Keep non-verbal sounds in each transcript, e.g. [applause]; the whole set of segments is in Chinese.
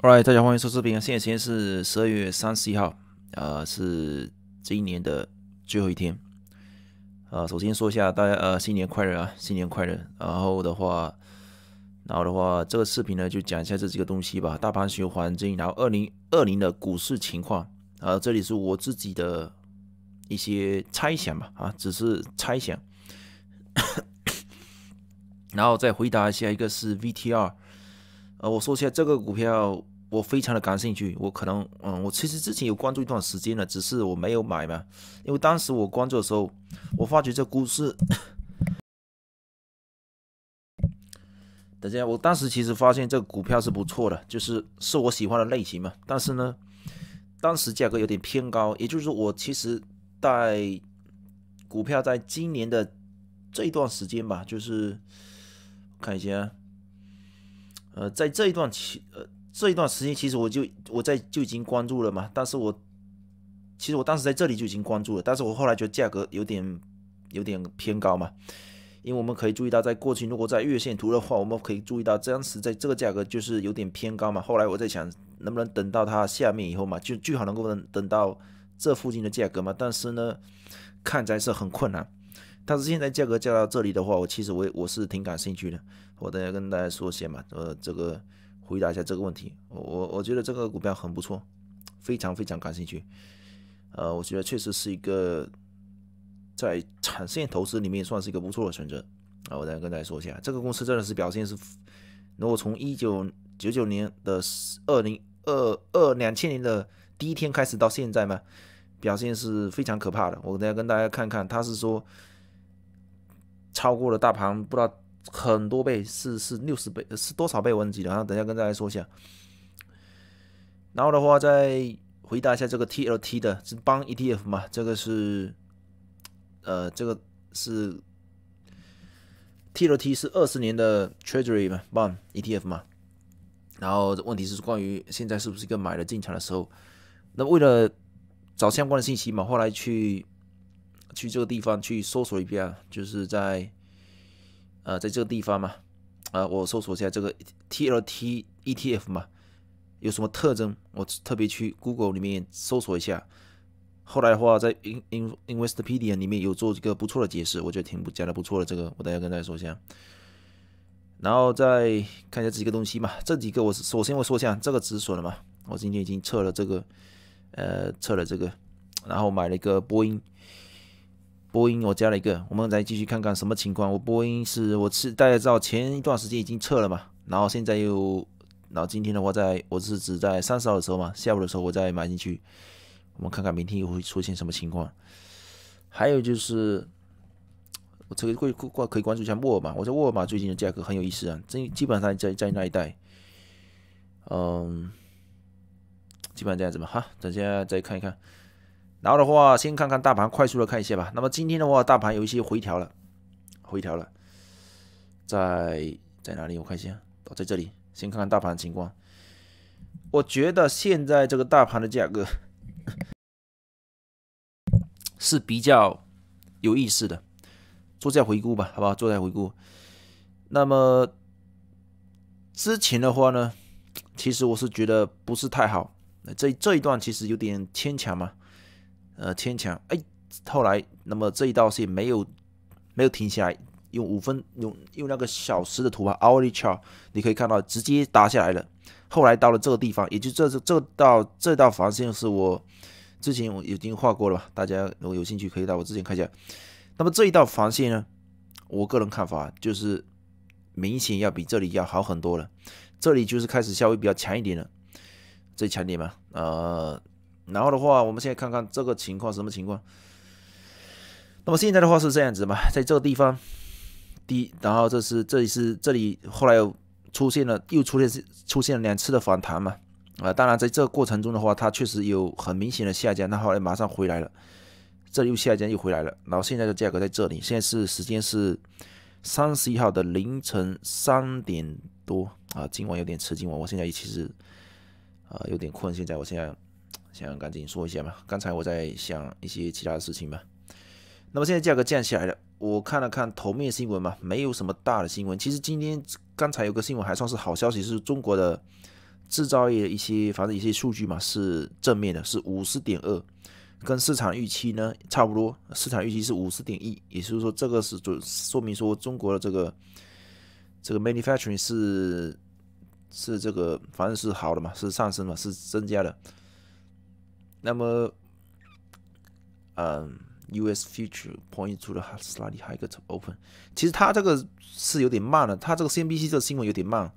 嗨，大家欢迎收视频啊！现在时间是十二月三十一号，呃，是今年的最后一天，呃，首先说一下大家，呃，新年快乐啊！新年快乐！然后的话，然后的话，这个视频呢就讲一下这几个东西吧：大盘、市环境，然后二零二零的股市情况。呃，这里是我自己的一些猜想吧，啊，只是猜想。[coughs] 然后再回答一下，一个是 VTR。呃，我说一下这个股票，我非常的感兴趣。我可能，嗯，我其实之前有关注一段时间了，只是我没有买嘛。因为当时我关注的时候，我发觉这股市，大家，我当时其实发现这个股票是不错的，就是是我喜欢的类型嘛。但是呢，当时价格有点偏高，也就是说我其实在股票在今年的这一段时间吧，就是看一下。呃，在这一段期，呃，这一段时间其实我就我在就已经关注了嘛，但是我其实我当时在这里就已经关注了，但是我后来觉得价格有点有点偏高嘛，因为我们可以注意到，在过去如果在月线图的话，我们可以注意到当时在这个价格就是有点偏高嘛，后来我在想能不能等到它下面以后嘛，就最好能够能等到这附近的价格嘛，但是呢，看起来是很困难，但是现在价格降到这里的话，我其实我我是挺感兴趣的。我等下跟大家说一下嘛，呃，这个回答一下这个问题，我我我觉得这个股票很不错，非常非常感兴趣，呃，我觉得确实是一个在长线投资里面算是一个不错的选择。啊，我等下跟大家说一下，这个公司真的是表现是，如果从一九九九年的二零二二两千年的第一天开始到现在嘛，表现是非常可怕的。我等下跟大家看看，他是说超过了大盘，不知道。很多倍是是六十倍是多少倍？忘记了，然后等下跟大家说一下。然后的话，再回答一下这个 T L T 的是帮 E T F 嘛？这个是，呃，这个是 T L T 是二十年的 Treasury 嘛？Bond E T F 嘛？然后问题是关于现在是不是一个买的进场的时候？那为了找相关的信息嘛，后来去去这个地方去搜索一遍，就是在。呃，在这个地方嘛，啊，我搜索一下这个 T L T E T F 嘛，有什么特征？我特别去 Google 里面搜索一下。后来的话，在 In In i n w s t i p e d i a 里面有做一个不错的解释，我觉得挺不讲的不错的这个，我等下跟大家说一下。然后再看一下这几个东西嘛，这几个我首先我说一下这个止损了嘛，我今天已经测了这个，呃，测了这个，然后买了一个波音。波音我加了一个，我们再继续看看什么情况。我波音是我是大家知道前一段时间已经撤了嘛，然后现在又，然后今天的话，在我是只在三十号的时候嘛，下午的时候我再买进去，我们看看明天又会出现什么情况。还有就是，我这个会关可以关注一下沃尔玛，我在沃尔玛最近的价格很有意思啊，这基本上在在那一带，嗯，基本上这样子吧。哈，等下再看一看。然后的话，先看看大盘，快速的看一下吧。那么今天的话，大盘有一些回调了，回调了，在在哪里？我看一下，哦，在这里。先看看大盘情况。我觉得现在这个大盘的价格 [laughs] 是比较有意思的，做下回顾吧，好不好？做下回顾。那么之前的话呢，其实我是觉得不是太好，那这这一段其实有点牵强嘛。呃，牵强哎，后来，那么这一道线没有没有停下来，用五分用用那个小时的图啊 o u r l y chart，你可以看到直接打下来了。后来到了这个地方，也就这这道这道防线是我之前我已经画过了吧，大家如果有兴趣可以到我之前看一下。那么这一道防线呢，我个人看法就是明显要比这里要好很多了，这里就是开始稍微比较强一点了，最强点嘛，呃。然后的话，我们现在看看这个情况是什么情况。那么现在的话是这样子嘛，在这个地方低，然后这是这里是这里后来又出现了又出现出现了两次的反弹嘛啊，当然在这个过程中的话，它确实有很明显的下降，那后来马上回来了，这里又下降又回来了，然后现在的价格在这里，现在是时间是三十一号的凌晨三点多啊，今晚有点迟，今晚我现在其实啊有点困，现在我现在。想赶紧说一下嘛，刚才我在想一些其他的事情嘛。那么现在价格降下来了，我看了看头面新闻嘛，没有什么大的新闻。其实今天刚才有个新闻还算是好消息，是中国的制造业一些反正一些数据嘛是正面的，是五十点二，跟市场预期呢差不多，市场预期是五十点一，也就是说这个是准说明说中国的这个这个 manufacturing 是是这个反正是好的嘛，是上升嘛，是增加的。那么，嗯，US Future Point 出了，e 拉里还有一个 Open，其实它这个是有点慢了，它这个 c n b c 这个新闻有点慢，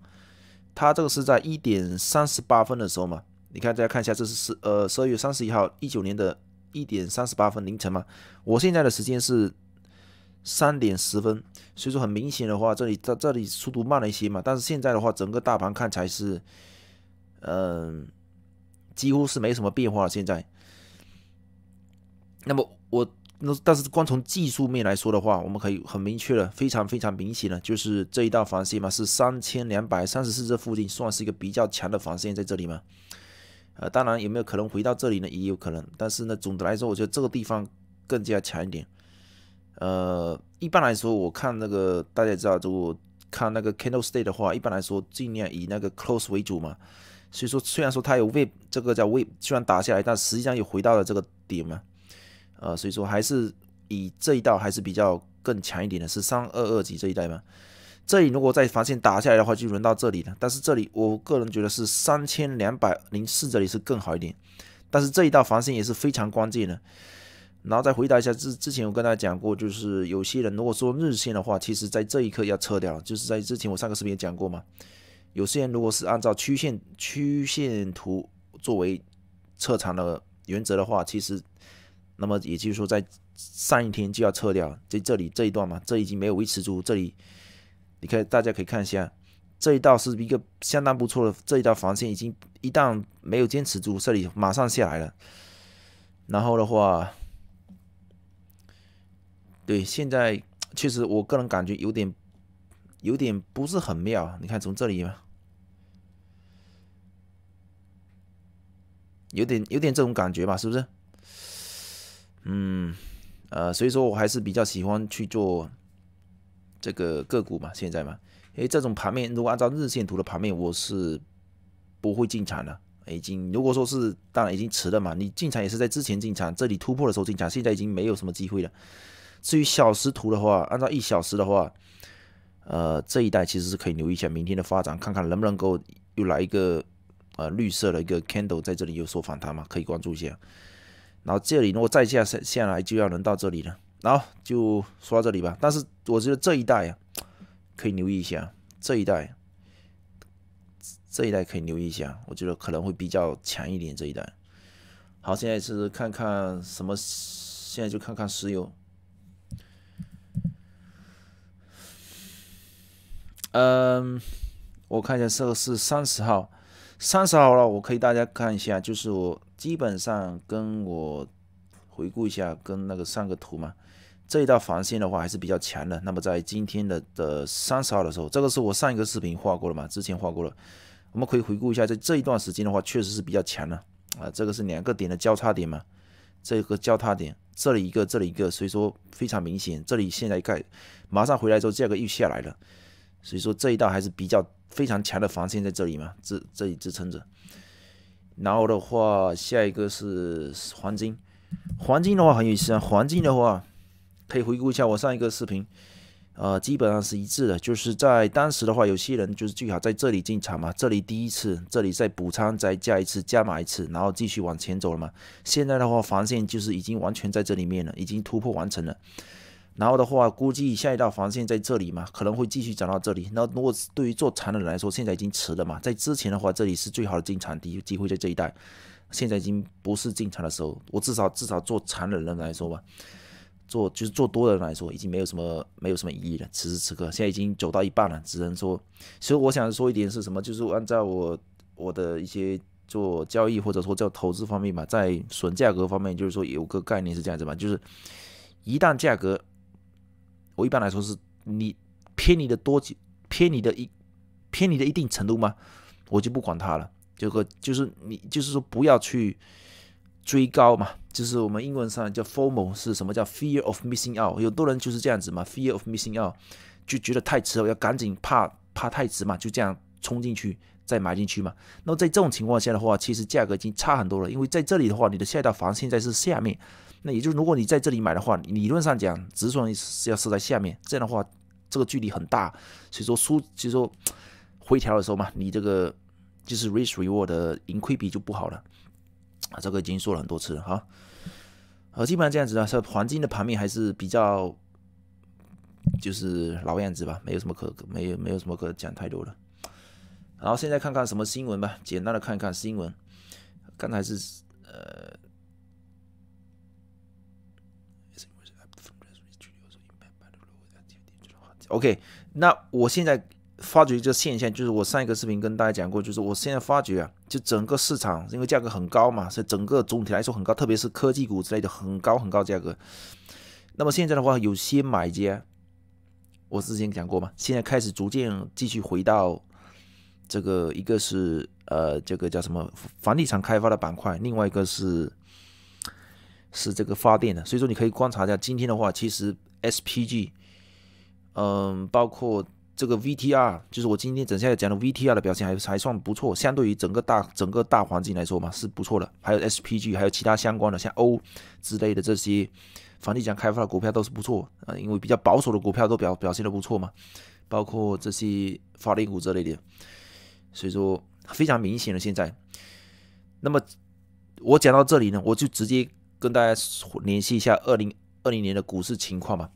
它这个是在一点三十八分的时候嘛，你看大家看一下，这是十呃十二月三十一号一九年的一点三十八分凌晨嘛，我现在的时间是三点十分，所以说很明显的话，这里在这里速度慢了一些嘛，但是现在的话，整个大盘看起来是，嗯。几乎是没什么变化现在，那么我那但是光从技术面来说的话，我们可以很明确了，非常非常明显的，就是这一道防线嘛，是三千两百三十四这附近，算是一个比较强的防线在这里嘛。呃，当然有没有可能回到这里呢？也有可能，但是呢，总的来说，我觉得这个地方更加强一点。呃，一般来说，我看那个大家知道，如果看那个 candle stay 的话，一般来说尽量以那个 close 为主嘛。所以说，虽然说它有未这个叫未，虽然打下来，但实际上又回到了这个点嘛，呃，所以说还是以这一道还是比较更强一点的，是三二二级这一带嘛。这里如果再防线打下来的话，就轮到这里了。但是这里我个人觉得是三千两百零四这里是更好一点，但是这一道防线也是非常关键的。然后再回答一下之之前我跟大家讲过，就是有些人如果说日线的话，其实在这一刻要撤掉，就是在之前我上个视频也讲过嘛。有些人如果是按照曲线曲线图作为撤场的原则的话，其实，那么也就是说，在上一天就要撤掉，在这里这一段嘛，这已经没有维持住。这里，你看，大家可以看一下，这一道是一个相当不错的这一道防线，已经一旦没有坚持住，这里马上下来了。然后的话，对，现在确实我个人感觉有点。有点不是很妙，你看从这里嘛，有点有点这种感觉吧，是不是？嗯，呃，所以说我还是比较喜欢去做这个个股嘛，现在嘛，为这种盘面如果按照日线图的盘面，我是不会进场的。已经，如果说是当然已经迟了嘛，你进场也是在之前进场，这里突破的时候进场，现在已经没有什么机会了。至于小时图的话，按照一小时的话。呃，这一代其实是可以留意一下明天的发展，看看能不能够又来一个呃绿色的一个 candle 在这里有所反弹嘛？可以关注一下。然后这里如果再下下下来，就要轮到这里了。然后就说到这里吧。但是我觉得这一代啊，可以留意一下。这一代，这一代可以留意一下。我觉得可能会比较强一点。这一代。好，现在是看看什么？现在就看看石油。嗯，我看一下这个是三十号，三十号了，我可以大家看一下，就是我基本上跟我回顾一下，跟那个上个图嘛，这一道防线的话还是比较强的。那么在今天的的三十号的时候，这个是我上一个视频画过了嘛？之前画过了，我们可以回顾一下，在这一段时间的话，确实是比较强的。啊，这个是两个点的交叉点嘛？这个交叉点，这里一个，这里一个，所以说非常明显。这里现在一盖，马上回来之后，价格又下来了。所以说这一道还是比较非常强的防线在这里嘛，支这里支撑着。然后的话，下一个是黄金，黄金的话很有意思啊。黄金的话，可以回顾一下我上一个视频，呃，基本上是一致的，就是在当时的话，有些人就是最好在这里进场嘛，这里第一次，这里再补仓再加一次，加码一次，然后继续往前走了嘛。现在的话，防线就是已经完全在这里面了，已经突破完成了。然后的话，估计下一道防线在这里嘛，可能会继续涨到这里。那如果对于做长的人来说，现在已经迟了嘛。在之前的话，这里是最好的进场低机会在这一带，现在已经不是进场的时候。我至少至少做长的人来说吧，做就是做多的人来说，已经没有什么没有什么意义了。此时此刻，现在已经走到一半了，只能说，其实我想说一点是什么，就是按照我我的一些做交易或者说叫投资方面嘛，在损价格方面，就是说有个概念是这样子嘛，就是一旦价格。我一般来说是，你偏离的多久，偏离的一，偏离的一定程度吗？我就不管它了，就个就是你就是说不要去追高嘛，就是我们英文上叫 formal 是什么叫 fear of missing out，有多人就是这样子嘛，fear of missing out，就觉得太迟了，要赶紧怕怕太迟嘛，就这样冲进去再买进去嘛。那么在这种情况下的话，其实价格已经差很多了，因为在这里的话，你的下一道房现在是下面。那也就是，如果你在这里买的话，理论上讲，止损是要设在下面，这样的话，这个距离很大，所以说输，所以说回调的时候嘛，你这个就是 risk reward 的盈亏比就不好了。啊，这个已经说了很多次，了好，呃，基本上这样子呢，是黄金的盘面还是比较，就是老样子吧，没有什么可，没有没有什么可讲太多了。然后现在看看什么新闻吧，简单的看看新闻，刚才是呃。OK，那我现在发觉这现象，就是我上一个视频跟大家讲过，就是我现在发觉啊，就整个市场，因为价格很高嘛，所以整个总体来说很高，特别是科技股之类的，很高很高价格。那么现在的话，有些买家，我之前讲过嘛，现在开始逐渐继续回到这个一个是呃这个叫什么房地产开发的板块，另外一个是是这个发电的，所以说你可以观察一下，今天的话其实 SPG。嗯，包括这个 V T R，就是我今天整下来讲的 V T R 的表现还还算不错，相对于整个大整个大环境来说嘛，是不错的。还有 S P G，还有其他相关的像欧之类的这些房地产开发的股票都是不错啊，因为比较保守的股票都表表现的不错嘛，包括这些发力股之类的。所以说，非常明显的现在。那么我讲到这里呢，我就直接跟大家联系一下二零二零年的股市情况嘛。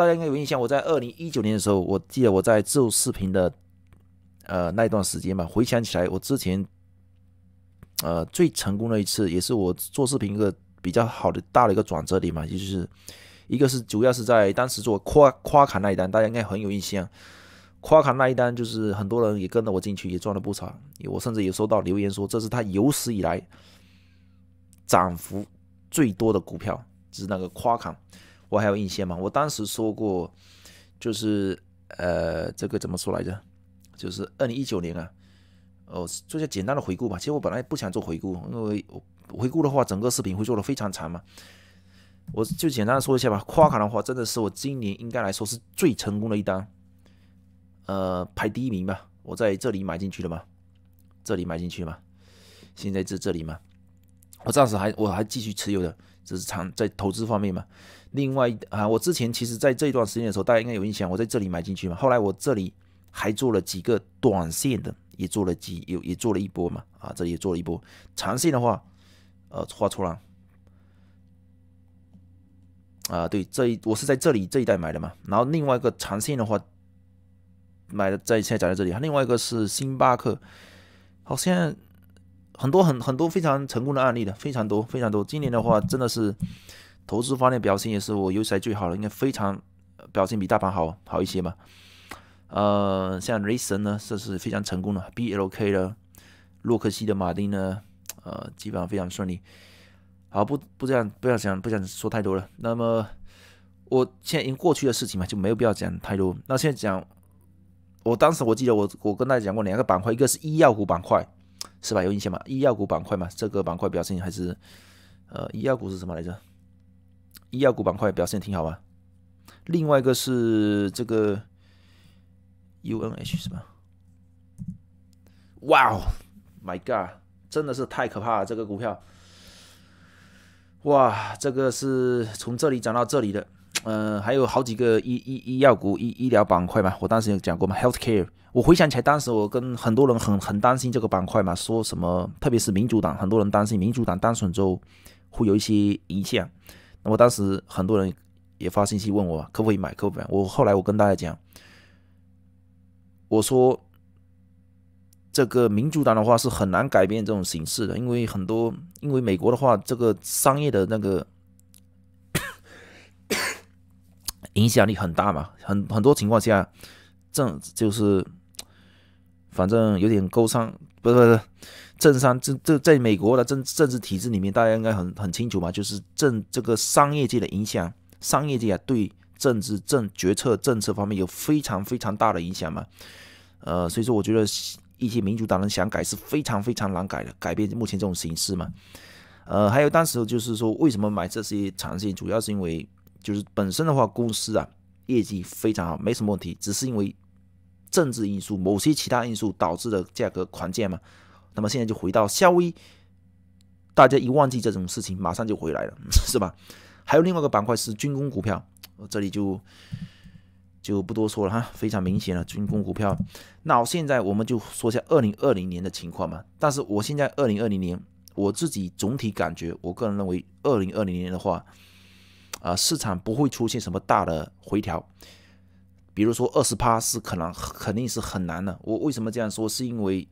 大家应该有印象，我在二零一九年的时候，我记得我在做视频的，呃，那一段时间嘛，回想起来，我之前，呃，最成功的一次，也是我做视频一个比较好的大的一个转折点嘛，就是一个是主要是在当时做夸夸卡那一单，大家应该很有印象。夸卡那一单，就是很多人也跟着我进去，也赚了不少。我甚至也收到留言说，这是他有史以来涨幅最多的股票，就是那个夸卡。我还有印象嘛，我当时说过，就是呃，这个怎么说来着？就是二零一九年啊，哦，做一下简单的回顾吧。其实我本来不想做回顾，因为回顾的话，整个视频会做的非常长嘛。我就简单的说一下吧。夸卡的话，真的是我今年应该来说是最成功的一单，呃，排第一名吧。我在这里买进去了嘛，这里买进去嘛，现在在这里嘛，我暂时还我还继续持有的。这是长在投资方面嘛，另外啊，我之前其实在这一段时间的时候，大家应该有印象，我在这里买进去嘛。后来我这里还做了几个短线的，也做了几有也做了一波嘛，啊，这里也做了一波。长线的话，呃，画错了，啊，对，这一我是在这里这一带买的嘛。然后另外一个长线的话，买的在现在讲在这里，另外一个是星巴克，好现在。很多很很多非常成功的案例的，非常多非常多。今年的话，真的是投资方面表现也是我有史来最好的，应该非常表现比大盘好好一些吧。呃，像雷神呢，这是非常成功的，BLK 的洛克希的马丁呢，呃，基本上非常顺利。好，不不这样，不要讲，不想说太多了。那么我现在已经过去的事情嘛，就没有必要讲太多。那现在讲，我当时我记得我我跟大家讲过两个板块，一个是医药股板块。是吧？有印象嘛？医药股板块嘛，这个板块表现还是，呃，医药股是什么来着？医药股板块表现挺好啊。另外一个是这个 UNH 是吧？哇，My 哦 God，真的是太可怕了！这个股票，哇，这个是从这里涨到这里的。嗯，还有好几个医医医药股、医医疗板块嘛，我当时有讲过嘛，health care。我回想起来，当时我跟很多人很很担心这个板块嘛，说什么，特别是民主党，很多人担心民主党当选之后会有一些影响。那么当时很多人也发信息问我可不可以买可不可以买。我后来我跟大家讲，我说这个民主党的话是很难改变这种形式的，因为很多，因为美国的话，这个商业的那个。影响力很大嘛，很很多情况下，政就是，反正有点勾伤，不是不是，政商这这在美国的政政治体制里面，大家应该很很清楚嘛，就是政这个商业界的影响，商业界啊对政治政决策政策方面有非常非常大的影响嘛。呃，所以说我觉得一些民主党人想改是非常非常难改的，改变目前这种形势嘛。呃，还有当时就是说，为什么买这些产线，主要是因为。就是本身的话，公司啊业绩非常好，没什么问题，只是因为政治因素、某些其他因素导致的价格狂降嘛。那么现在就回到稍微，大家一忘记这种事情，马上就回来了，[laughs] 是吧？还有另外一个板块是军工股票，我这里就就不多说了哈。非常明显了，军工股票。那我现在我们就说一下二零二零年的情况嘛。但是我现在二零二零年，我自己总体感觉，我个人认为二零二零年的话。啊，市场不会出现什么大的回调，比如说二十趴是可能肯定是很难的。我为什么这样说？是因为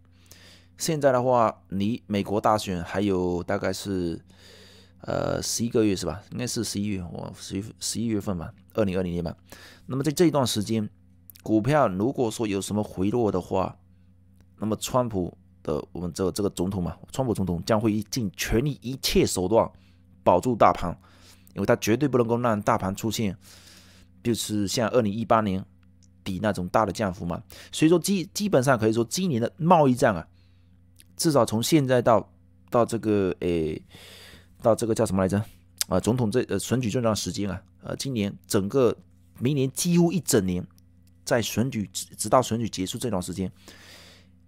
现在的话，离美国大选还有大概是呃十一个月是吧？应该是十一月，我十一十一月份吧，二零二零年吧。那么在这一段时间，股票如果说有什么回落的话，那么川普的我们这这个总统嘛，川普总统将会尽全力一切手段保住大盘。因为它绝对不能够让大盘出现，就是像二零一八年底那种大的降幅嘛。所以说基基本上可以说今年的贸易战啊，至少从现在到到这个诶，到这个叫什么来着？啊，总统这呃选举这段时间啊，呃，今年整个明年几乎一整年，在选举直直到选举结束这段时间，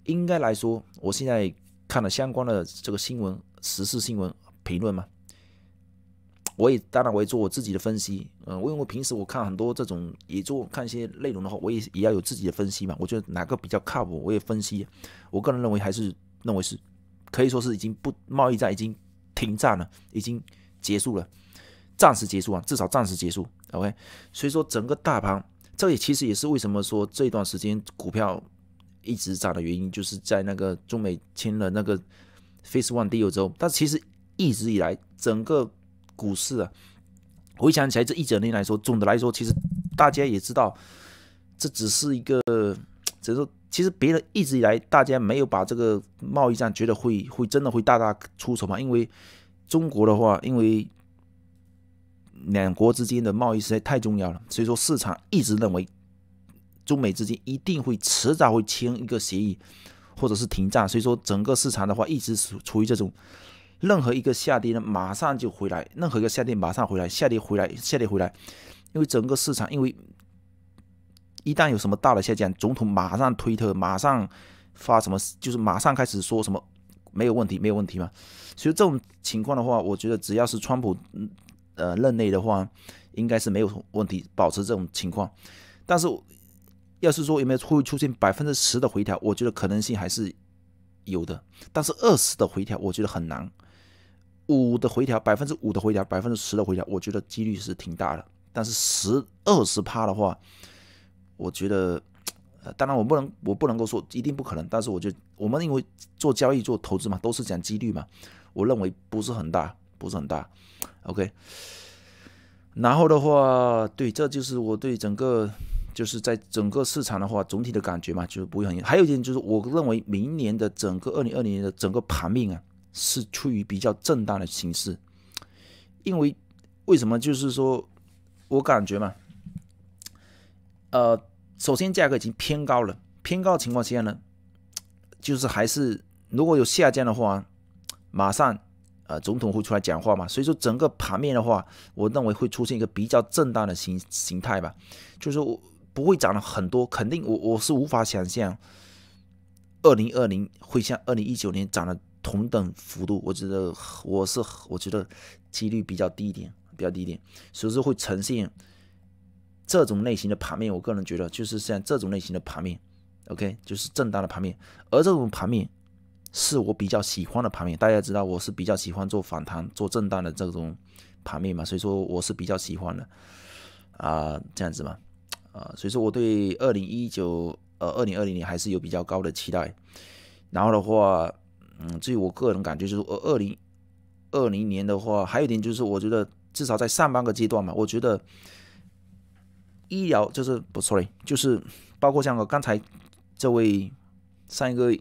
应该来说，我现在看了相关的这个新闻时事新闻评论嘛。我也当然，我也做我自己的分析。嗯，因为我平时我看很多这种也做看一些内容的话，我也也要有自己的分析嘛。我觉得哪个比较靠谱，我也分析。我个人认为还是认为是，可以说是已经不贸易战已经停战了，已经结束了，暂时结束啊，至少暂时结束。OK，所以说整个大盘，这也其实也是为什么说这段时间股票一直涨的原因，就是在那个中美签了那个 f a c e One 第之周。但其实一直以来，整个股市啊，回想起来这一整年来说，总的来说，其实大家也知道，这只是一个，只是其实别人一直以来，大家没有把这个贸易战觉得会会真的会大大出手嘛？因为中国的话，因为两国之间的贸易实在太重要了，所以说市场一直认为中美之间一定会迟早会签一个协议或者是停战，所以说整个市场的话，一直是处于这种。任何一个下跌呢，马上就回来；任何一个下跌，马上回来，下跌回来，下跌回来。因为整个市场，因为一旦有什么大的下降，总统马上推特，马上发什么，就是马上开始说什么没有问题，没有问题嘛。所以这种情况的话，我觉得只要是川普呃任内的话，应该是没有问题，保持这种情况。但是要是说有没有会出现百分之十的回调，我觉得可能性还是有的；但是二十的回调，我觉得很难。五的回调，百分之五的回调，百分之十的回调，我觉得几率是挺大的。但是十二十趴的话，我觉得，呃，当然我不能我不能够说一定不可能，但是我觉得我们因为做交易做投资嘛，都是讲几率嘛，我认为不是很大，不是很大。OK，然后的话，对，这就是我对整个就是在整个市场的话总体的感觉嘛，就是不会很还有一点就是，我认为明年的整个二零二零年的整个盘面啊。是出于比较震荡的形式，因为为什么？就是说，我感觉嘛，呃，首先价格已经偏高了，偏高情况下呢，就是还是如果有下降的话，马上呃总统会出来讲话嘛。所以说整个盘面的话，我认为会出现一个比较震荡的形形态吧，就是我不会涨了很多，肯定我我是无法想象，二零二零会像二零一九年涨的。同等幅度，我觉得我是我觉得几率比较低一点，比较低一点，所以说会呈现这种类型的盘面。我个人觉得就是像这种类型的盘面，OK，就是震荡的盘面。而这种盘面是我比较喜欢的盘面。大家知道我是比较喜欢做反弹、做震荡的这种盘面嘛？所以说我是比较喜欢的啊，这样子嘛，啊，所以说我对二零一九呃二零二零年还是有比较高的期待。然后的话。嗯，至于我个人感觉，就是二零二零年的话，还有一点就是，我觉得至少在上半个阶段嘛，我觉得医疗就是不 s o r r y 就是包括像我刚才这位上一个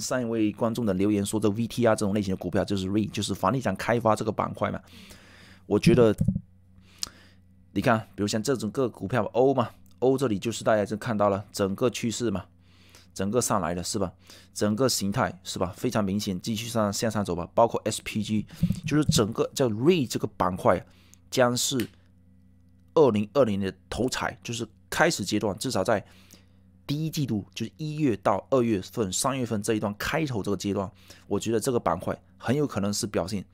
上一位观众的留言说的 VTR 这种类型的股票，就是 r 瑞，就是房地产开发这个板块嘛。我觉得你看，比如像这种个股票 O 嘛，o 这里就是大家就看到了整个趋势嘛。整个上来了是吧？整个形态是吧？非常明显，继续上向上走吧。包括 SPG，就是整个叫瑞这个板块，将是二零二零年的头彩，就是开始阶段，至少在第一季度，就是一月到二月份、三月份这一段开头这个阶段，我觉得这个板块很有可能是表现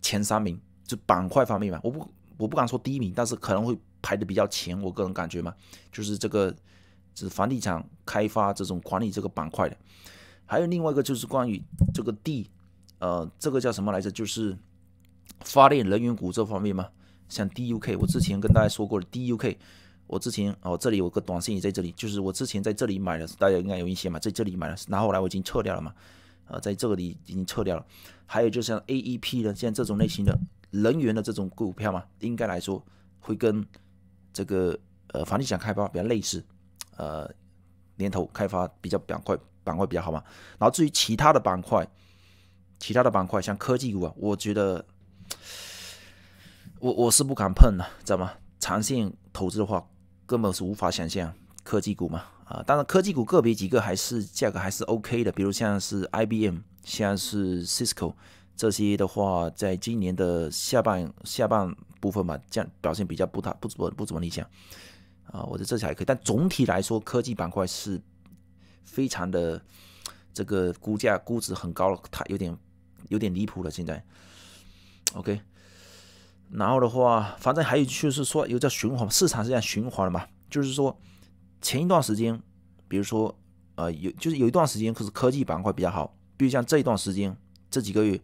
前三名，就板块方面吧。我不我不敢说第一名，但是可能会排的比较前，我个人感觉嘛，就是这个。是房地产开发这种管理这个板块的，还有另外一个就是关于这个地，呃，这个叫什么来着？就是发电人员股这方面嘛，像 D U K，我之前跟大家说过了。D U K，我之前哦，这里有个短信也在这里，就是我之前在这里买的，大家应该有一些嘛，在这里买了，然后来我已经撤掉了嘛，呃，在这里已经撤掉了。还有就像 A E P 的，像这种类型的人员的这种股票嘛，应该来说会跟这个呃房地产开发比较类似。呃，年头开发比较板块板块比较好嘛，然后至于其他的板块，其他的板块像科技股啊，我觉得我我是不敢碰的，知道吗？长线投资的话，根本是无法想象科技股嘛啊，当然科技股个别几个还是价格还是 OK 的，比如像是 IBM，像是 Cisco 这些的话，在今年的下半下半部分吧，这样表现比较不太不么不怎么理想。啊，我觉得这下还可以，但总体来说，科技板块是非常的这个估价估值很高，了，它有点有点离谱了。现在，OK，然后的话，反正还有就是说，有在循环，市场是这样循环的嘛？就是说，前一段时间，比如说，呃，有就是有一段时间可是科技板块比较好，比如像这一段时间，这几个月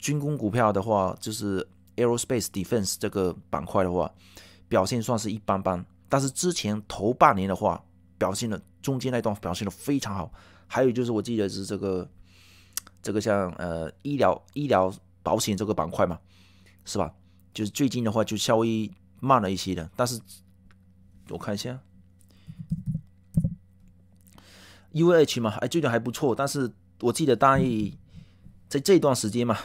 军工股票的话，就是 aerospace defense 这个板块的话，表现算是一般般。但是之前头半年的话，表现的中间那段表现的非常好。还有就是我记得是这个，这个像呃医疗、医疗保险这个板块嘛，是吧？就是最近的话就稍微慢了一些的，但是我看一下，UH 嘛，哎，最近还不错。但是我记得一在这段时间嘛，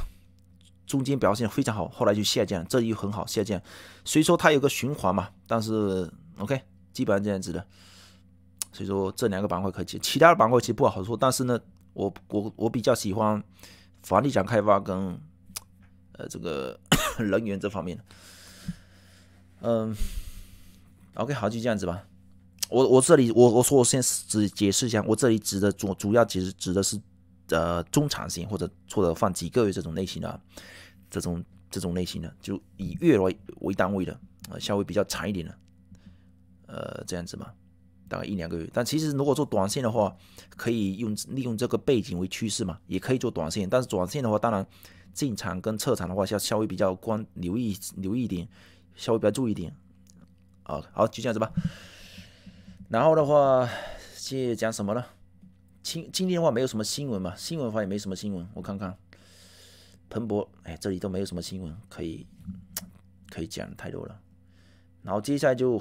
中间表现非常好，后来就下降，这又很好下降。所以说它有个循环嘛，但是。OK，基本上这样子的，所以说这两个板块可以接，其他的板块其实不好说。但是呢，我我我比较喜欢房地产开发跟呃这个 [coughs] 能源这方面的。嗯，OK，好，就这样子吧。我我这里我我说我先只解释一下，我这里指的主主要其实指的是呃中长型或者或者放几个月这种类型的，这种这种类型的就以月为为单位的，啊，稍微比较长一点的。呃，这样子嘛，大概一两个月。但其实如果做短线的话，可以用利用这个背景为趋势嘛，也可以做短线。但是短线的话，当然进场跟撤场的话，要稍微比较关留意留意一点，稍微比较注意点。啊，好，就这样子吧。然后的话，在讲什么呢？今今天的话，没有什么新闻嘛，新闻的话也没什么新闻。我看看，蓬勃，哎，这里都没有什么新闻可以可以讲，太多了。然后接下来就。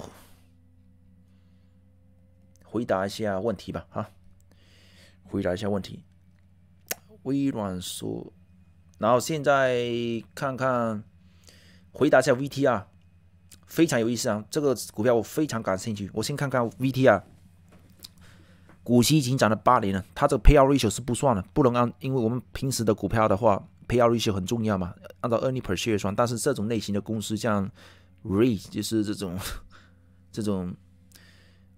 回答一下问题吧，哈，回答一下问题。微软说，然后现在看看，回答一下 VT r 非常有意思啊，这个股票我非常感兴趣。我先看看 VT r 股息已经涨了八年了，它这个 Payout Ratio 是不算的，不能按，因为我们平时的股票的话，Payout Ratio 很重要嘛，按照 e a r n i n g Per Share 算，但是这种类型的公司像 Re 就是这种 [laughs] 这种。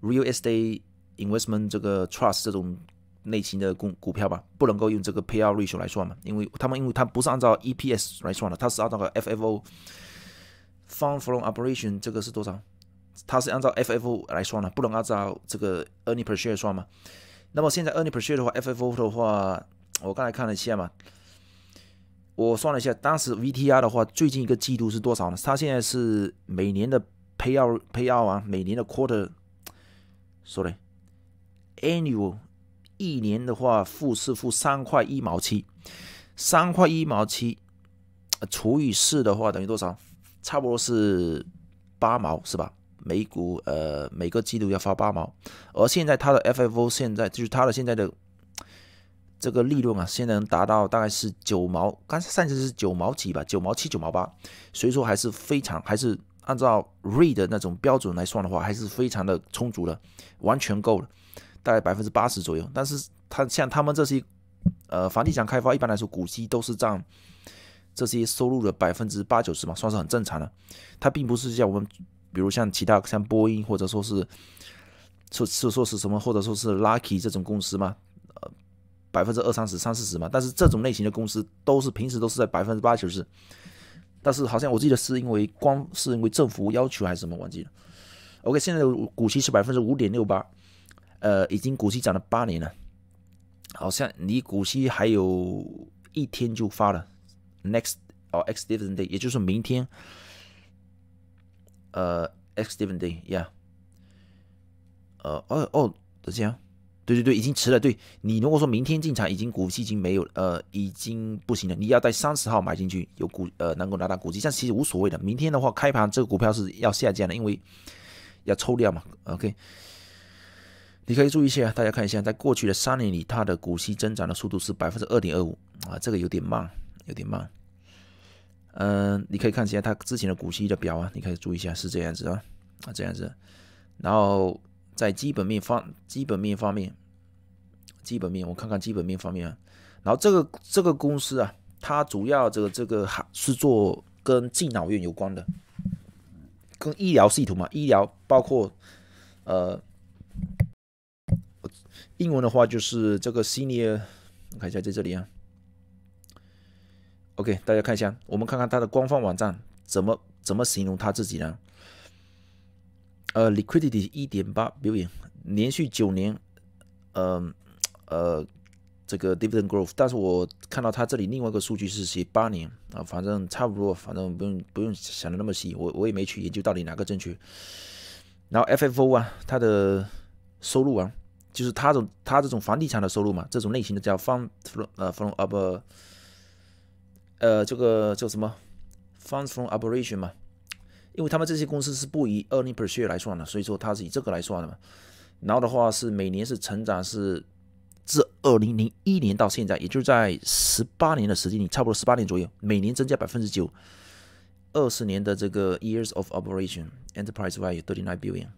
Real Estate Investment 这个 Trust 这种类型的股股票吧，不能够用这个 Payout Ratio 来算嘛，因为他们，因为他不是按照 EPS 来算的，他是按照个 FFO，Fund from Operation 这个是多少？他是按照 FFO 来算的，不能按照这个 Earning Per Share 算嘛。那么现在 Earning Per Share 的话，FFO 的话，我刚才看了一下嘛，我算了一下，当时 VTR 的话，最近一个季度是多少呢？它现在是每年的 Payout Payout 啊，每年的 Quarter。说嘞，annual 一年的话付是付三块一毛七，三块一毛七除以四的话等于多少？差不多是八毛是吧？每股呃每个季度要发八毛，而现在它的 FFO 现在就是它的现在的这个利润啊，现在能达到大概是九毛，刚才上次是九毛几吧，九毛七九毛八，所以说还是非常还是。按照 RE 的那种标准来算的话，还是非常的充足的，完全够了，大概百分之八十左右。但是它像他们这些，呃，房地产开发一般来说股息都是占这些收入的百分之八九十嘛，算是很正常的。它并不是像我们，比如像其他像波音或者说是说说说是什么或者说是 Lucky 这种公司嘛，呃，百分之二三十三四十嘛。但是这种类型的公司都是平时都是在百分之八九十。但是好像我记得是因为光是因为政府要求还是什么忘记了。OK，现在的股息是百分之五点六八，呃，已经股息涨了八年了，好像离股息还有一天就发了，next 哦，ex dividend，也就是明天，呃，ex dividend，yeah，呃，哦哦，等一下。对对对，已经迟了。对你如果说明天进场，已经股息已经没有，呃，已经不行了。你要在三十号买进去，有股呃能够拿到股息，但其实无所谓的。明天的话，开盘这个股票是要下降的，因为要抽掉嘛。OK，你可以注意一下，大家看一下，在过去的三年里，它的股息增长的速度是百分之二点二五啊，这个有点慢，有点慢。嗯，你可以看一下它之前的股息的表啊，你可以注意一下，是这样子啊，啊这样子，然后。在基本面方基本面方面，基本面我看看基本面方面，啊，然后这个这个公司啊，它主要这个这个是做跟敬老院有关的，跟医疗系统嘛，医疗包括呃，英文的话就是这个 senior，看一下在这里啊，OK，大家看一下，我们看看它的官方网站怎么怎么形容它自己呢？呃，liquidity 一点八 billion，连续九年，呃，呃，这个 dividend growth，但是我看到它这里另外一个数据是写八年啊，反正差不多，反正不用不用想的那么细，我我也没去研究到底哪个正确。然后 FFO 啊，它的收入啊，就是它这种它这种房地产的收入嘛，这种类型的叫 fund，呃，from a，呃，这个叫什么，funds from operation 嘛。因为他们这些公司是不以 e a r n i n g per share 来算的，所以说它是以这个来算的嘛。然后的话是每年是成长是，自2001年到现在，也就在十八年的时间里，差不多十八年左右，每年增加百分之九。二十年的这个 years of operation enterprise value 39 billion，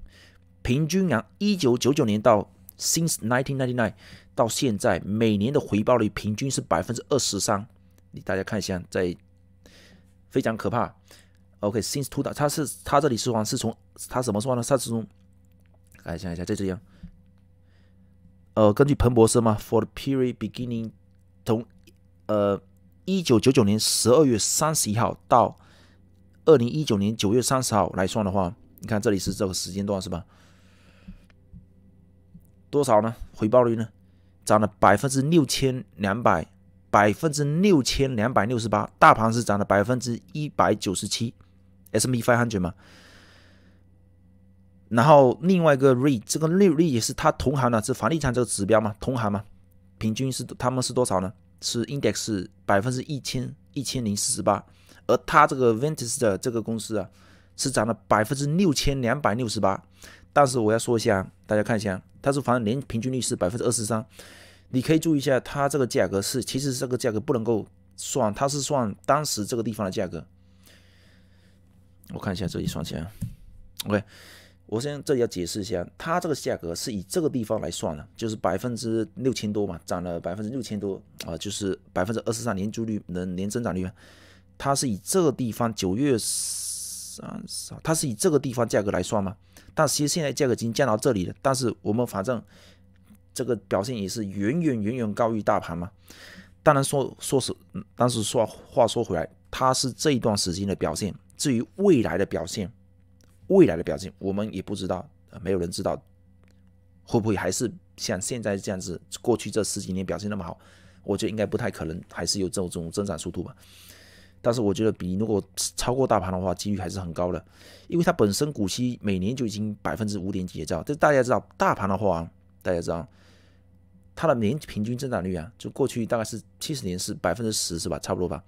平均啊，一九九九年到 since 1999到现在，每年的回报率平均是百分之二十三。你大家看一下，在非常可怕。O.K. Since two，它是它这里是完是从它怎么算呢？它是从，来想一下，再这样，呃，根据彭博社嘛，for the period beginning，从呃一九九九年十二月三十一号到二零一九年九月三十号来算的话，你看这里是这个时间段是吧？多少呢？回报率呢？涨了百分之六千两百，百分之六千两百六十八。大盘是涨了百分之一百九十七。S&P five hundred 嘛，然后另外一个 RE 这个 RE 也是它同行的，是房地产这个指标嘛，同行嘛，平均是他们是多少呢？是 index 百分之一千一千零四十八，而它这个 Ventus 的这个公司啊，是涨了百分之六千两百六十八。但是我要说一下，大家看一下，它是房年平均率是百分之二十三，你可以注意一下它这个价格是，其实这个价格不能够算，它是算当时这个地方的价格。我看一下这一双钱。o k 我先这里要解释一下，它这个价格是以这个地方来算的，就是百分之六千多嘛，涨了百分之六千多啊，就是百分之二十三年租率能年增长率，它是以这个地方九月三十，它是以这个地方价格来算嘛？但其实现在价格已经降到这里了，但是我们反正这个表现也是远远远远高于大盘嘛。当然说说是，但是说话说回来，它是这一段时间的表现。至于未来的表现，未来的表现，我们也不知道，没有人知道，会不会还是像现在这样子？过去这十几年表现那么好，我觉得应该不太可能，还是有这种增长速度吧。但是我觉得，比如果超过大盘的话，几率还是很高的，因为它本身股息每年就已经百分之五点几知道？这大家知道，大盘的话，大家知道，它的年平均增长率啊，就过去大概是七十年是百分之十，是吧？差不多吧。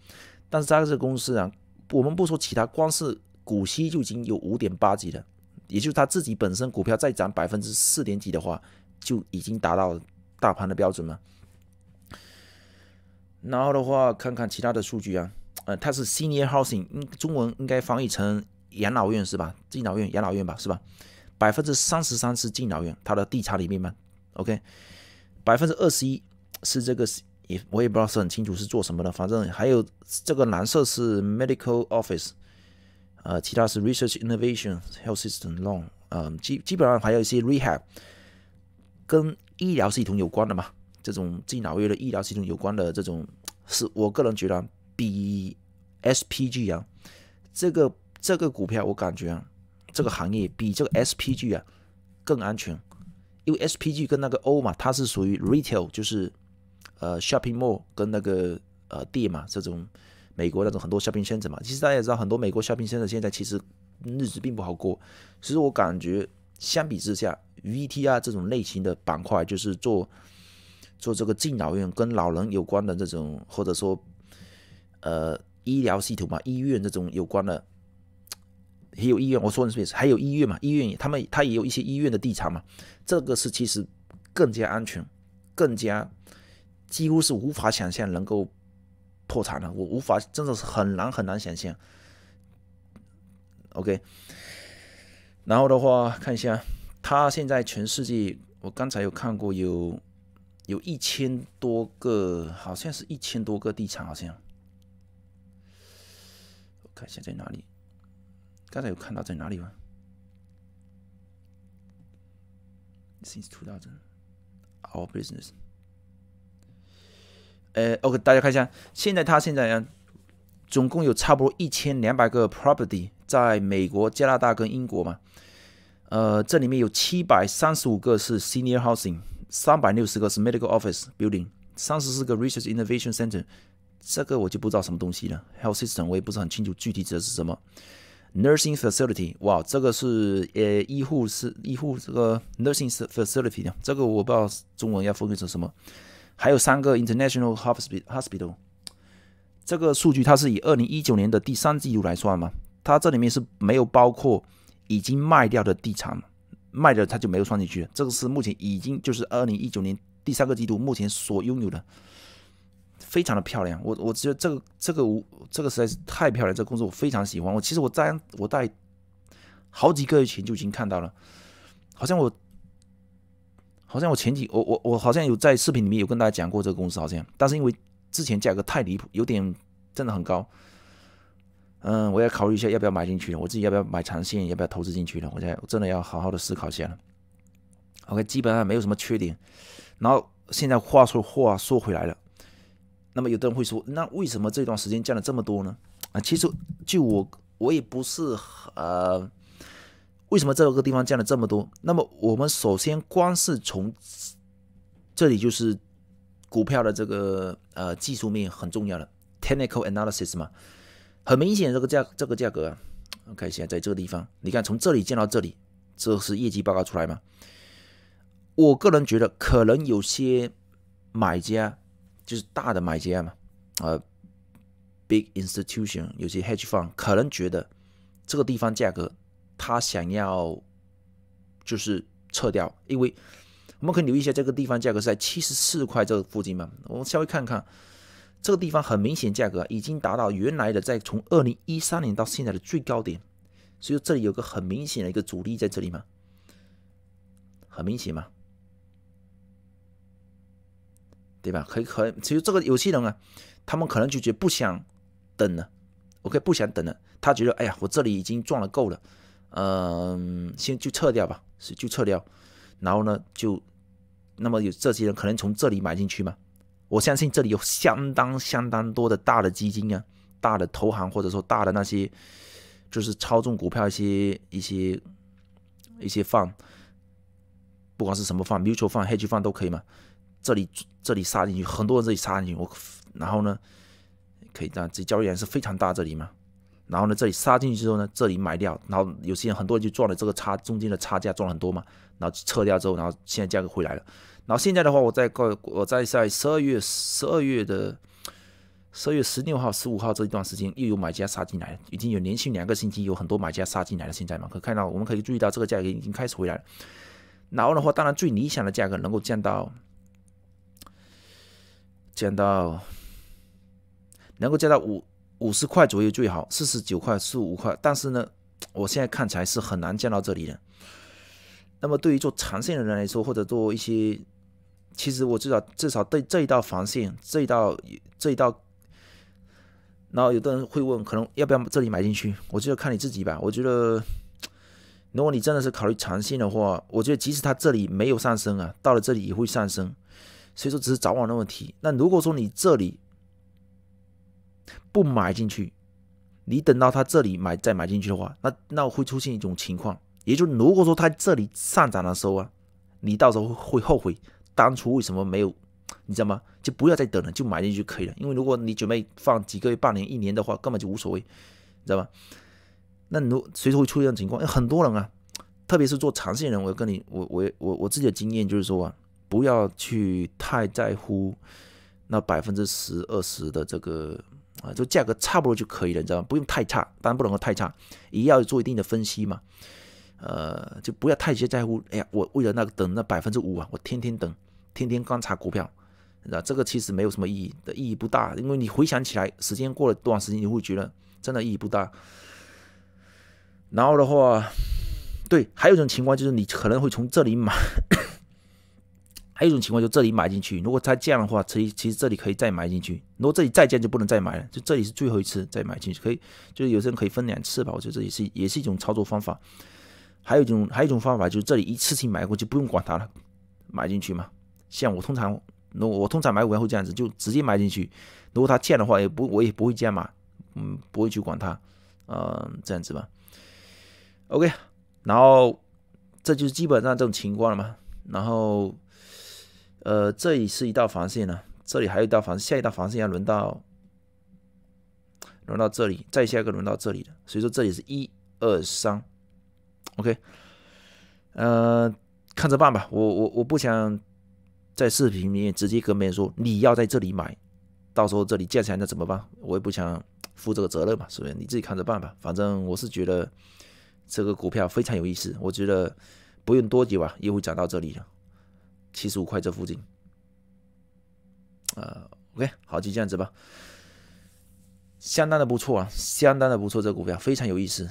但是它这个公司啊。我们不说其他，光是股息就已经有五点八几了，也就是他自己本身股票再涨百分之四点几的话，就已经达到大盘的标准了。然后的话，看看其他的数据啊，呃，它是 Senior Housing，中文应该翻译成养老院是吧？敬老院、养老院吧，是吧？百分之三十三是敬老院，它的地产里面吗？OK，百分之二十一是这个。也我也不知道是很清楚是做什么的，反正还有这个蓝色是 medical office，呃，其他是 research innovation health system long，嗯，基基本上还有一些 rehab，跟医疗系统有关的嘛，这种进脑约的医疗系统有关的这种，是我个人觉得比 S P G 啊，这个这个股票我感觉这个行业比这个 S P G 啊更安全，因为 S P G 跟那个 O 嘛，它是属于 retail，就是。呃，shopping mall 跟那个呃店嘛，这种美国那种很多 shopping center 嘛，其实大家也知道，很多美国 shopping center 现在其实日子并不好过。其实我感觉相比之下，VTR 这种类型的板块，就是做做这个敬老院跟老人有关的这种，或者说呃医疗系统嘛，医院这种有关的，也有医院，我说的是还有医院嘛，医院他们他也有一些医院的地产嘛，这个是其实更加安全，更加。几乎是无法想象能够破产的，我无法，真的是很难很难想象。OK，然后的话，看一下，他现在全世界，我刚才有看过，有有一千多个，好像是一千多个地产，好像，我看一下在哪里，刚才有看到在哪里吗？Since two thousand our business. 呃，OK，大家看一下，现在它现在总共有差不多一千两百个 property，在美国、加拿大跟英国嘛。呃，这里面有七百三十五个是 senior housing，三百六十个是 medical office building，三十四个 research innovation center。这个我就不知道什么东西了，health system 我也不是很清楚具体指的是什么。nursing facility，哇，这个是呃医护是医护这个 nursing facility 呢，这个我不知道中文要翻译成什么。还有三个 international hospital hospital，这个数据它是以二零一九年的第三季度来算嘛？它这里面是没有包括已经卖掉的地产，卖的它就没有算进去。这个是目前已经就是二零一九年第三个季度目前所拥有的，非常的漂亮。我我觉得这个这个我这个实在是太漂亮，这个公司我非常喜欢。我其实我在我在好几个月前就已经看到了，好像我。好像我前几我我我好像有在视频里面有跟大家讲过这个公司好像，但是因为之前价格太离谱，有点真的很高。嗯，我要考虑一下要不要买进去，我自己要不要买长线，要不要投资进去呢？我在真的要好好的思考一下了。OK，基本上没有什么缺点。然后现在话说话说回来了，那么有的人会说，那为什么这段时间降了这么多呢？啊，其实就我我也不是呃。为什么这个地方降了这么多？那么我们首先光是从这里就是股票的这个呃技术面很重要了，technical analysis 嘛。很明显，这个价这个价格啊，我看一下在这个地方，你看从这里降到这里，这是业绩报告出来嘛？我个人觉得，可能有些买家就是大的买家嘛，呃，big institution 有些 hedge fund 可能觉得这个地方价格。他想要就是撤掉，因为我们可以留意一下这个地方价格是在七十四块这个附近嘛。我们稍微看看，这个地方很明显价格已经达到原来的在从二零一三年到现在的最高点，所以这里有个很明显的一个阻力在这里嘛，很明显嘛，对吧？可以，可以。其实这个有些人啊，他们可能就觉得不想等了，OK，不想等了，他觉得哎呀，我这里已经赚了够了。嗯，先就撤掉吧，是就撤掉，然后呢就，那么有这些人可能从这里买进去嘛？我相信这里有相当相当多的大的基金啊，大的投行或者说大的那些，就是操纵股票一些一些一些放，不管是什么放，mutual 放，hedge 放都可以嘛。这里这里杀进去，很多人这里杀进去，我然后呢可以这样，这交易量是非常大这里嘛。然后呢，这里杀进去之后呢，这里买掉，然后有些人很多人就赚了这个差中间的差价，赚了很多嘛。然后撤掉之后，然后现在价格回来了。然后现在的话，我在告我在在十二月十二月的十二月十六号、十五号这一段时间，又有买家杀进来，已经有连续两个星期有很多买家杀进来了。现在嘛，可以看到我们可以注意到这个价格已经开始回来了。然后的话，当然最理想的价格能够降到降到能够降到五。五十块左右最好，四十九块四五块，但是呢，我现在看起来是很难降到这里的。那么，对于做长线的人来说，或者做一些，其实我至少至少对这一道防线，这一道这一道，然后有的人会问，可能要不要这里买进去？我觉得看你自己吧。我觉得，如果你真的是考虑长线的话，我觉得即使它这里没有上升啊，到了这里也会上升，所以说只是早晚的问题。那如果说你这里，不买进去，你等到他这里买再买进去的话，那那会出现一种情况，也就是如果说他这里上涨的时候啊，你到时候会后悔当初为什么没有，你知道吗？就不要再等了，就买进去就可以了。因为如果你准备放几个月、半年、一年的话，根本就无所谓，你知道吧？那如随时会出现情况，很多人啊，特别是做长线人，我跟你我我我我自己的经验就是说啊，不要去太在乎那百分之十、二十的这个。啊，就价格差不多就可以了，你知道吗？不用太差，当然不能够太差，也要做一定的分析嘛。呃，就不要太去在乎。哎呀，我为了那个等那百分之五啊，我天天等，天天观察股票，那这个其实没有什么意义，的意义不大。因为你回想起来，时间过了多长时间，你会觉得真的意义不大。然后的话，对，还有一种情况就是你可能会从这里买。还有一种情况，就这里买进去，如果它降的话，其其实这里可以再买进去。如果这里再降，就不能再买了，就这里是最后一次再买进去，可以。就是有些人可以分两次吧，我觉得这也是也是一种操作方法。还有一种还有一种方法，就是这里一次性买过就不用管它了，买进去嘛。像我通常，如果我通常买完后这样子，就直接买进去。如果它降的话，也不我也不会降嘛，嗯，不会去管它，嗯，这样子吧。OK，然后这就是基本上这种情况了嘛，然后。呃，这里是一道防线了，这里还有一道防线，下一道防线要轮到，轮到这里，再下一个轮到这里了，所以说这里是一二三，OK，呃，看着办吧，我我我不想在视频里面直接跟别人说你要在这里买，到时候这里价钱那怎么办？我也不想负这个责任嘛，是不是？你自己看着办吧，反正我是觉得这个股票非常有意思，我觉得不用多久啊，又会涨到这里了。七十五块这附近，呃，OK，好，就这样子吧，相当的不错啊，相当的不错，这个股票非常有意思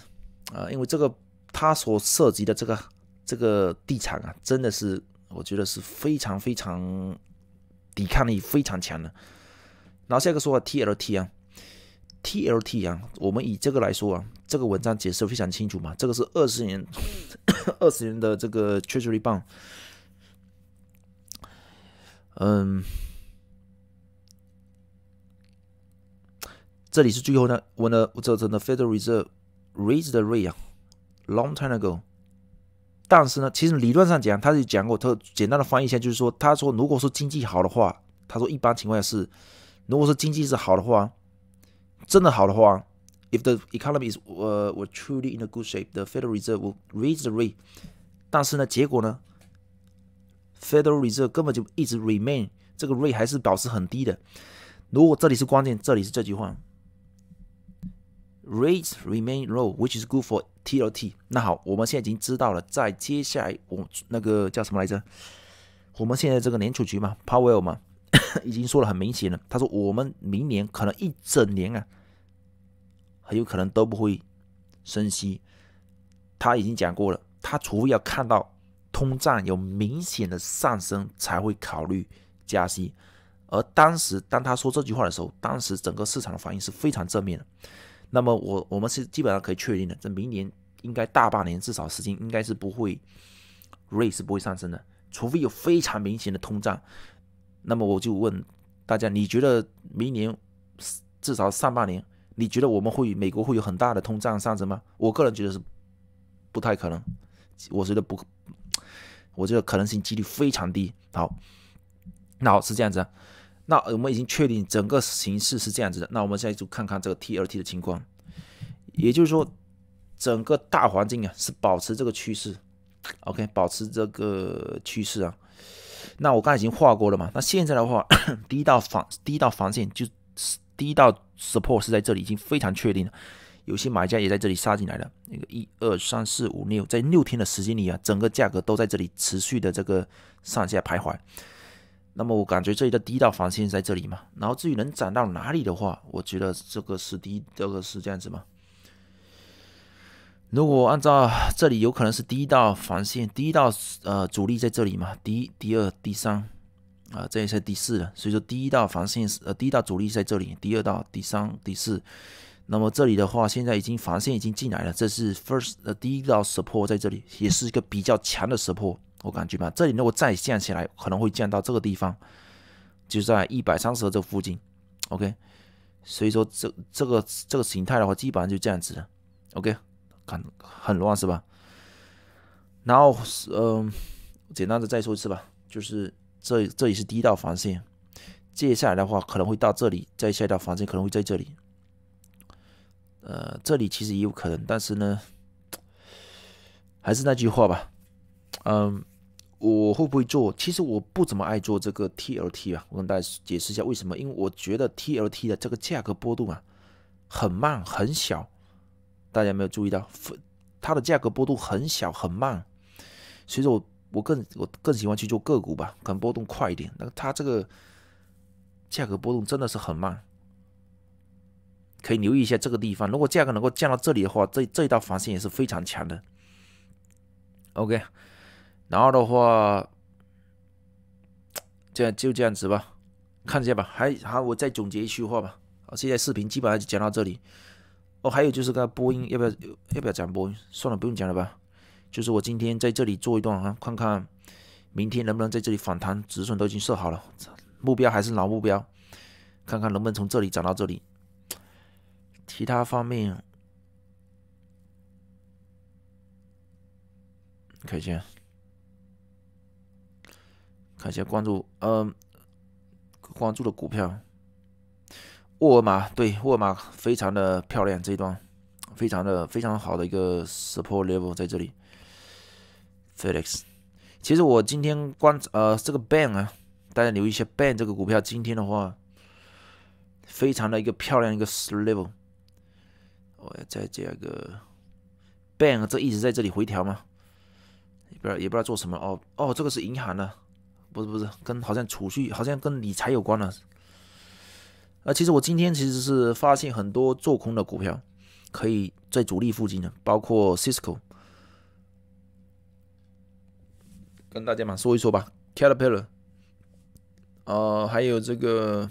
啊，因为这个它所涉及的这个这个地产啊，真的是我觉得是非常非常抵抗力非常强的。然后下一个说 TLT 啊，TLT 啊，我们以这个来说啊，这个文章解释非常清楚嘛，这个是二十年 [coughs] 二十年的这个 Treasury Bond。嗯，这里是最后呢，我呢，这真的 Federal Reserve raise the rate 啊，long time ago。但是呢，其实理论上讲，他是讲过，他简单的翻译一下，就是说，他说，如果说经济好的话，他说一般情况下是，如果说经济是好的话，真的好的话，if the economy is 呃，were truly in a good shape，the Federal Reserve w i l l raise the rate。但是呢，结果呢？Federal r e s e 根本就一直 remain，这个 rate 还是保持很低的。如果这里是关键，这里是这句话，rate remain low，which is good for TLT。那好，我们现在已经知道了，在接下来我那个叫什么来着？我们现在这个联储局嘛，Powell 嘛，[coughs] 已经说了很明显了，他说我们明年可能一整年啊，很有可能都不会升息。他已经讲过了，他除非要看到。通胀有明显的上升才会考虑加息，而当时当他说这句话的时候，当时整个市场的反应是非常正面的。那么我我们是基本上可以确定的，这明年应该大半年至少时间应该是不会瑞是不会上升的，除非有非常明显的通胀。那么我就问大家，你觉得明年至少上半年，你觉得我们会美国会有很大的通胀上升吗？我个人觉得是不太可能，我觉得不。我觉得可能性几率非常低。好，那好是这样子，那我们已经确定整个形势是这样子的。那我们现在就看看这个 T L T 的情况，也就是说，整个大环境啊是保持这个趋势，OK，保持这个趋势啊。那我刚才已经画过了嘛？那现在的话，[coughs] 第一道防第一道防线就是第一道 support 是在这里，已经非常确定了。有些买家也在这里杀进来了。那个一二三四五六，在六天的时间里啊，整个价格都在这里持续的这个上下徘徊。那么我感觉这里的第一道防线在这里嘛。然后至于能涨到哪里的话，我觉得这个是一，这个是这样子嘛。如果按照这里有可能是第一道防线，第一道呃主力在这里嘛，第一、第二、第三啊，这也是第四了。所以说第一道防线是呃第一道主力在这里，第二道、第三、第四。那么这里的话，现在已经防线已经进来了，这是 first 的第一道石坡在这里，也是一个比较强的石坡，我感觉吧，这里如果再降起来，可能会降到这个地方，就在一百三十这附近，OK。所以说这这个这个形态的话，基本上就这样子，OK，很很乱是吧？然后嗯，简单的再说一次吧，就是这这里是第一道防线，接下来的话可能会到这里，再下一道防线可能会在这里。呃，这里其实也有可能，但是呢，还是那句话吧，嗯，我会不会做？其实我不怎么爱做这个 TLT 啊。我跟大家解释一下为什么，因为我觉得 TLT 的这个价格波动啊很慢很小，大家没有注意到，它的价格波动很小很慢，所以说我我更我更喜欢去做个股吧，可能波动快一点。那它这个价格波动真的是很慢。可以留意一下这个地方，如果价格能够降到这里的话，这这一道防线也是非常强的。OK，然后的话，这样就这样子吧，看一下吧。还好，我再总结一句话吧。好，现在视频基本上就讲到这里。哦，还有就是个播音，要不要要不要讲播音？算了，不用讲了吧。就是我今天在这里做一段啊，看看明天能不能在这里反弹。止损都已经设好了，目标还是老目标，看看能不能从这里涨到这里。其他方面，看一下，看一下关注，嗯，关注的股票，沃尔玛，对沃尔玛非常的漂亮这一段，非常的非常好的一个 support level 在这里。Felix，其实我今天关呃，这个 Ban 啊，大家留意一下 Ban 这个股票，今天的话，非常的一个漂亮一个 level。我要再加个 bank，这一直在这里回调吗？也不也不知道做什么哦哦，这个是银行的，不是不是，跟好像储蓄，好像跟理财有关呢。啊，其实我今天其实是发现很多做空的股票，可以在主力附近的，包括 Cisco，跟大家嘛说一说吧 c a l p i l l a r 呃，还有这个，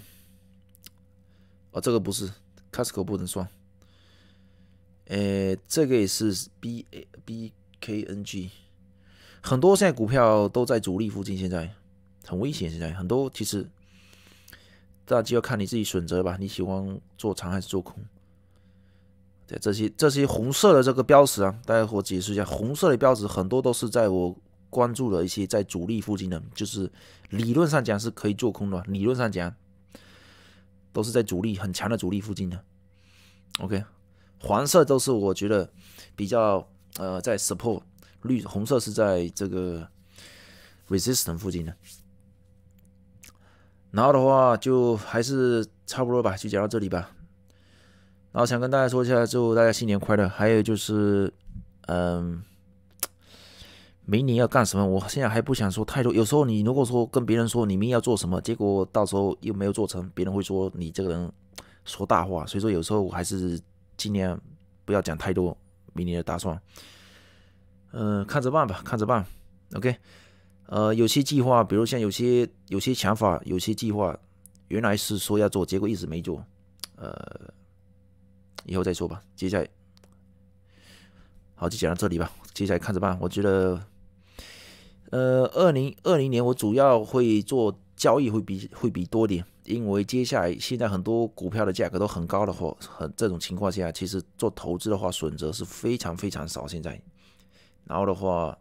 哦，这个不是 c a s c o 不能算。呃，这个也是 B A B K N G，很多现在股票都在主力附近，现在很危险。现在很多其实，大家要看你自己选择吧，你喜欢做长还是做空？对，这些这些红色的这个标识啊，大家伙解释一下，红色的标识很多都是在我关注的一些在主力附近的，就是理论上讲是可以做空的，理论上讲都是在主力很强的主力附近的。OK。黄色都是我觉得比较呃在 support，绿红色是在这个 resistance 附近的，然后的话就还是差不多吧，就讲到这里吧。然后想跟大家说一下，祝大家新年快乐。还有就是，嗯，明年要干什么？我现在还不想说太多。有时候你如果说跟别人说你们要做什么，结果到时候又没有做成，别人会说你这个人说大话。所以说有时候我还是。今年不要讲太多，明年的打算，嗯，看着办吧，看着办。OK，呃，有些计划，比如像有些有些想法，有些计划原来是说要做，结果一直没做，呃，以后再说吧。接下来，好，就讲到这里吧。接下来看着办。我觉得，呃，二零二零年我主要会做交易，会比会比多点。因为接下来现在很多股票的价格都很高的话，很这种情况下，其实做投资的话选择是非常非常少。现在，然后的话，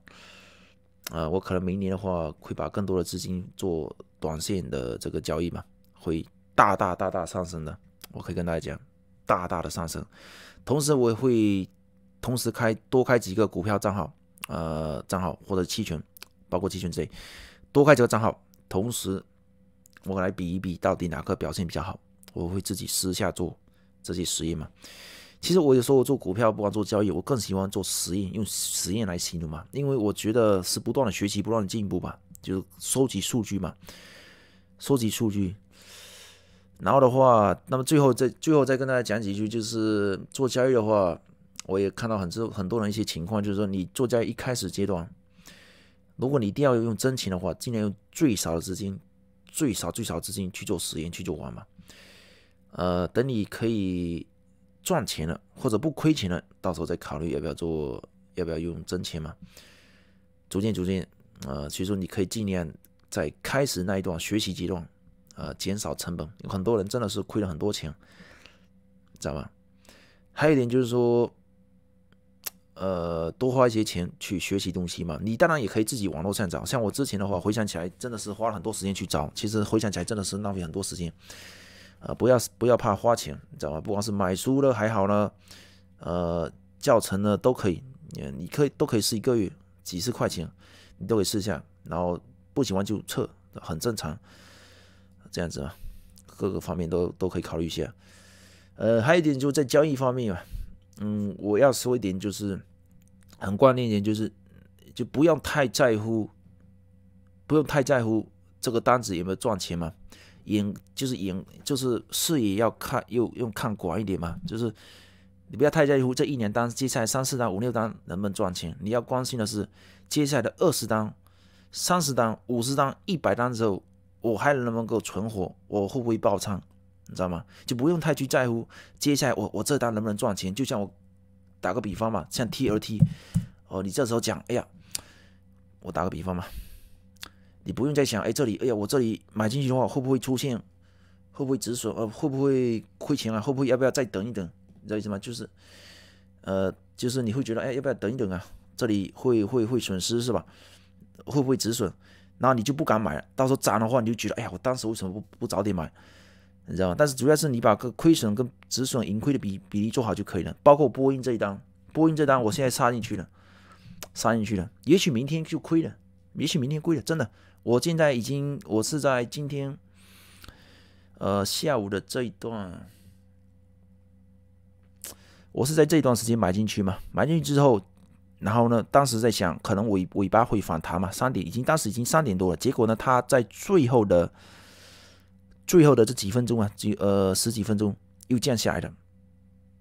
啊，我可能明年的话会把更多的资金做短线的这个交易嘛，会大大大大上升的。我可以跟大家讲，大大的上升。同时，我也会同时开多开几个股票账号，呃，账号或者期权，包括期权之类，多开几个账号，同时。我来比一比，到底哪个表现比较好？我会自己私下做这些实验嘛？其实我有时候做股票，不管做交易，我更喜欢做实验，用实验来形容嘛，因为我觉得是不断的学习，不断的进步吧，就是收集数据嘛，收集数据。然后的话，那么最后再最后再跟大家讲几句，就是做交易的话，我也看到很多很多人一些情况，就是说你做在一开始阶段，如果你一定要用真钱的话，尽量用最少的资金。最少最少资金去做实验去做玩嘛，呃，等你可以赚钱了或者不亏钱了，到时候再考虑要不要做要不要用真钱嘛，逐渐逐渐，呃，所以说你可以尽量在开始那一段学习阶段，啊，减少成本。有很多人真的是亏了很多钱，知道吧？还有一点就是说。呃，多花一些钱去学习东西嘛，你当然也可以自己网络上找，像我之前的话，回想起来真的是花了很多时间去找，其实回想起来真的是浪费很多时间。啊，不要不要怕花钱，你知道吗？不管是买书了，还好呢，呃，教程呢都可以，你可以都可以试一个月，几十块钱你都可以试一下，然后不喜欢就撤，很正常，这样子啊，各个方面都都可以考虑一下。呃，还有一点就在交易方面啊，嗯，我要说一点就是。很关键一点就是，就不要太在乎，不用太在乎这个单子有没有赚钱嘛，眼就是眼就是视野要看又用看广一点嘛，就是你不要太在乎这一年单接下来三四单五六单能不能赚钱，你要关心的是接下来的二十单、三十单、五十单、一百单之后，我还能不能够存活，我会不会爆仓，你知道吗？就不用太去在乎接下来我我这单能不能赚钱，就像我。打个比方嘛，像 TLT，哦，你这时候讲，哎呀，我打个比方嘛，你不用再想，哎，这里，哎呀，我这里买进去的话，会不会出现，会不会止损，呃，会不会亏钱啊，会不会要不要再等一等，你知道意思吗？就是，呃，就是你会觉得，哎，要不要等一等啊？这里会会会损失是吧？会不会止损？然后你就不敢买了，到时候涨的话，你就觉得，哎呀，我当时为什么不不早点买？你知道吗？但是主要是你把个亏损跟止损盈亏的比比例做好就可以了。包括波音这一单，波音这单我现在插进去了，插进去了。也许明天就亏了，也许明天亏了，真的。我现在已经，我是在今天，呃，下午的这一段，我是在这一段时间买进去嘛？买进去之后，然后呢，当时在想，可能尾尾巴会反弹嘛？三点已经，当时已经三点多了。结果呢，它在最后的。最后的这几分钟啊，几呃十几分钟又降下来了，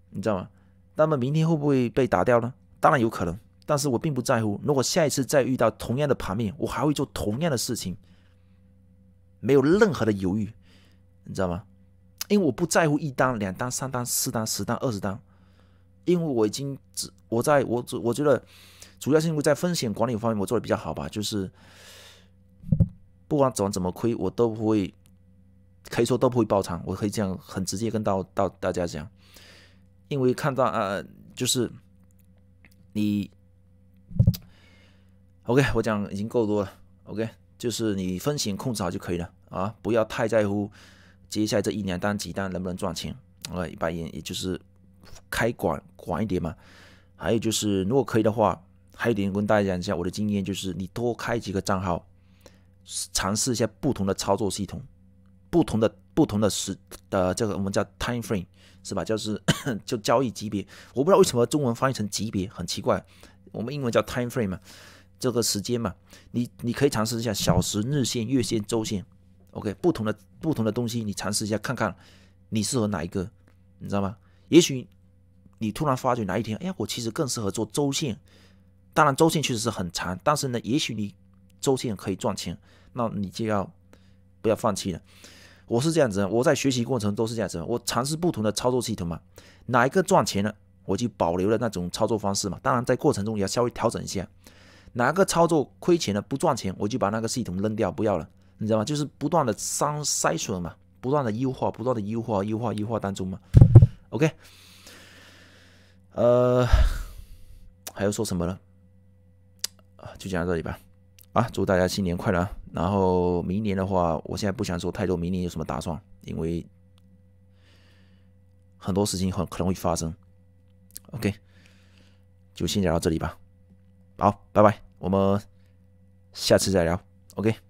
你知道吗？那么明天会不会被打掉呢？当然有可能，但是我并不在乎。如果下一次再遇到同样的盘面，我还会做同样的事情，没有任何的犹豫，你知道吗？因为我不在乎一单、两单、三单、四单、十单、二十单，因为我已经只我在我我觉得主要是因为在风险管理方面我做的比较好吧，就是不管怎么怎么亏，我都不会。可以说都不会爆仓，我可以这样很直接跟到到大家讲，因为看到啊，就是你，OK，我讲已经够多了，OK，就是你风险控制好就可以了啊，不要太在乎接下来这一两单、几单能不能赚钱啊，把也也就是开广广一点嘛。还有就是，如果可以的话，还有一点跟大家讲一下我的经验，就是你多开几个账号，尝试一下不同的操作系统。不同的不同的时的这个我们叫 time frame 是吧？就是 [coughs] 就交易级别，我不知道为什么中文翻译成级别很奇怪。我们英文叫 time frame，嘛，这个时间嘛，你你可以尝试一下小时、日线、月线、周线。OK，不同的不同的东西，你尝试一下看看，你适合哪一个？你知道吗？也许你突然发觉哪一天，哎呀，我其实更适合做周线。当然，周线确实是很长，但是呢，也许你周线可以赚钱，那你就要不要放弃了。我是这样子，我在学习过程都是这样子，我尝试不同的操作系统嘛，哪一个赚钱了，我就保留了那种操作方式嘛。当然，在过程中也要稍微调整一下，哪个操作亏钱了不赚钱，我就把那个系统扔掉不要了，你知道吗？就是不断的筛筛选嘛，不断的优化，不断的优化优化优化当中嘛。OK，呃，还要说什么呢？啊，就讲到这里吧。啊，祝大家新年快乐！啊！然后明年的话，我现在不想说太多。明年有什么打算？因为很多事情很可能会发生。OK，就先聊到这里吧。好，拜拜，我们下次再聊。OK。